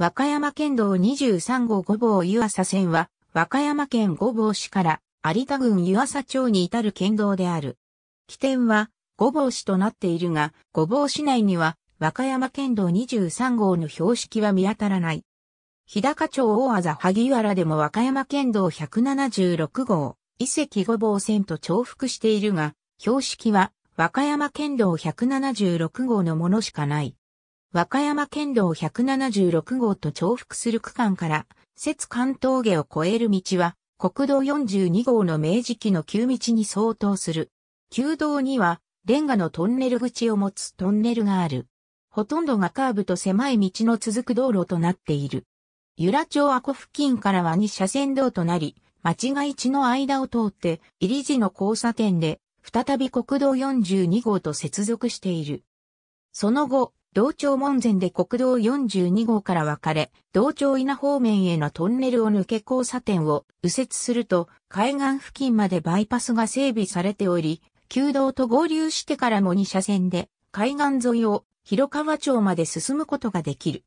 和歌山県道23号五房湯浅線は、和歌山県五房市から有田郡湯浅町に至る県道である。起点は五房市となっているが、五房市内には和歌山県道23号の標識は見当たらない。日高町大麻萩原でも和歌山県道176号、遺跡五房線と重複しているが、標識は和歌山県道176号のものしかない。和歌山県道176号と重複する区間から、摂関峠を越える道は、国道42号の明治期の旧道に相当する。旧道には、レンガのトンネル口を持つトンネルがある。ほとんどがカーブと狭い道の続く道路となっている。由良町阿古付近からは2車線道となり、町が地の間を通って、入り時の交差点で、再び国道42号と接続している。その後、道庁門前で国道42号から分かれ、道庁稲方面へのトンネルを抜け交差点を右折すると、海岸付近までバイパスが整備されており、旧道と合流してからも2車線で、海岸沿いを広川町まで進むことができる。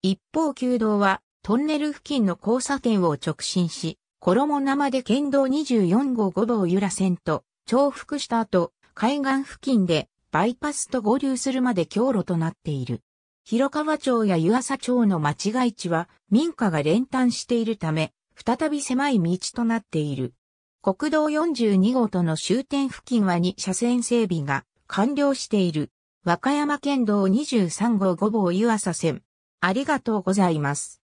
一方旧道は、トンネル付近の交差点を直進し、衣生で県道24号5号由良線と重複した後、海岸付近でバイパスと合流するまで強路となっている。広川町や湯浅町の間違い地は民家が連単しているため、再び狭い道となっている。国道42号との終点付近は2車線整備が完了している。和歌山県道23号5号湯浅線。ありがとうございます。